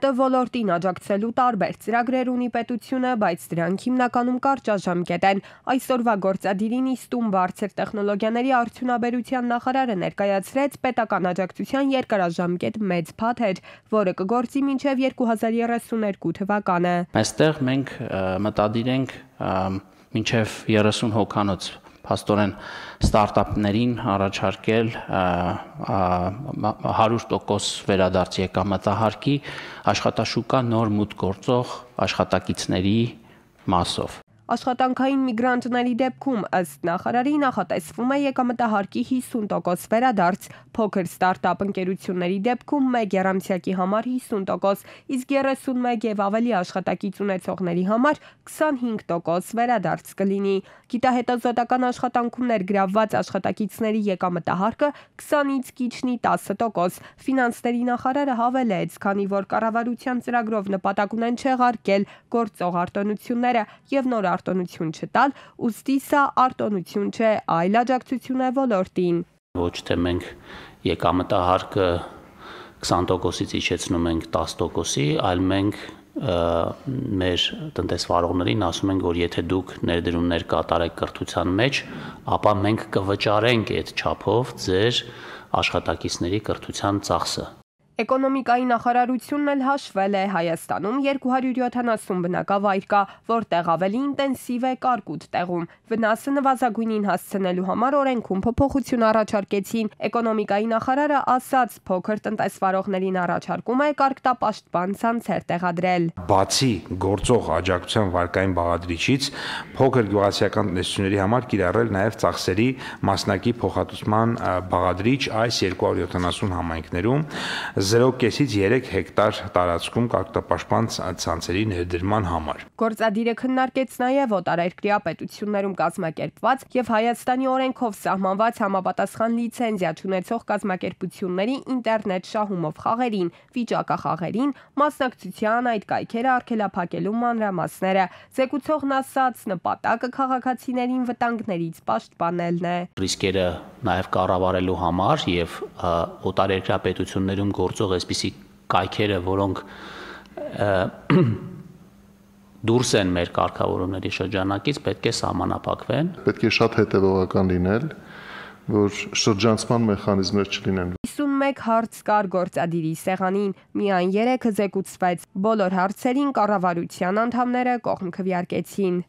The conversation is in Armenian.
ՀՀՏ ոլորտին աջակցելու տարբեր ծրագրեր ունի պետությունը, բայց դրանք հիմնականում կարճաժամկետ են։ Այսօրվա գործադիրին իստում բարձր տեխնոլոգիաների արդյունաբերության նախարարը ներկայացրեց պետական աջակցության երկարաժամկետ մեծ փաթեթ, որը կգործի մինչև 2032 թվականը։ Այստեղ մենք մտադիր ենք մինչև 30 հոկանոց փաստորեն ստարտափներին առաջարկել 100% վերադարձ եկամտահարկի աշխատաշուկա նոր մուտք գործող աշխատակիցների մասով։ Աշխատանքային միգրանտների դեպքում ըստ նախարարի նախատեսվում է եկամտահարկի 50% վերադարձ, փոքր ստարտափ ընկերությունների դեպքում 1 երամսյակի համար 50%, իսկ 31 եւ ավելի աշխատակից ունեցողների համար 25% վերադարձ կլինի։ Գիտահետազոտական աշխատանքում ներգրավված աշխատակիցների եկամտահարկը 20-ից կիչնի 10%։ Ֆինանսների նախարարը հավելեց, քանի որ կառավարության ծրագրով նպատակ ունեն չեղարկել գործող արտոնությունները եւ նոր արտոնություն չտալ, ուստի սա արտոնություն չէ, այլ աջակցություն է ոլորտին։ Ոչ թե մենք եկամտահարկը 20%-ից իջեցնում ենք 10%-ի, այլ մենք մեր տնտեսվարողներին ասում ենք, որ եթե դուք ներդրումներ կատարեք կրթության մեջ, ապա մենք կվճարենք այդ չափով ձեր աշխատակիցների կրթության ծախսը։ Էկոնոմիկայի նախարարությունն էլ հաշվել է Հայաստանում 270 բնակավայր կա, որտեղ ավելի ինտենսիվ է կարկուտ տեղում։ Վնասը նվազագույնին հասցնելու համար օրենքում փոփոխություն առաջարկեցին։ Էկոնոմիկայի նախարարը ասաց, փոքր տնտեսվարողներին առաջարկում է կարկտապաշտպան ցանցեր տեղադրել։ Բացի գործող աջակցության վարկային բաղադրիչից, փոքր գյուղացիական տնտեսությունների համար կիրառել նաև ծախսերի մասնակի փոխհատուցման բաղադրիչ այս 270 համայնքներում 0.5-ից 3 հեկտար տարածքում կարգտապաշտպան ցանցերի ներդրման համար։ Գործադիրը քննարկեց նաև օտարերկրյա պետություններում կազմակերպված եւ Հայաստանի օրենքով սահմանված համապատասխան լիցենզիա ունեցող կազմակերպությունների ինտերնետ շահումով խաղերին, վիճակախաղերին, մասնակցության այդ կայքերը արգելափակելու մանրամասները։ Զեկուցողն ասաց, նպատակը քաղաքացիներին վտանգներից պաշտպանելն է։ Ռիսկերը նաև կառավարելու համար եւ օտարերկրյա պետություններում գործ գործող այսպիսի կայքերը, որոնք դուրս են մեր կարգավորումների շրջանակից, պետք է սահմանափակվեն։ Պետք է շատ հետևողական լինել, որ շրջանցման մեխանիզմներ չլինեն։ 51 հարց կար գործադիրի սեղանին, միայն 3-ը զեկուցվեց։ Բոլոր հարցերին կառավարության անդամները կողմ քվյարկեցին։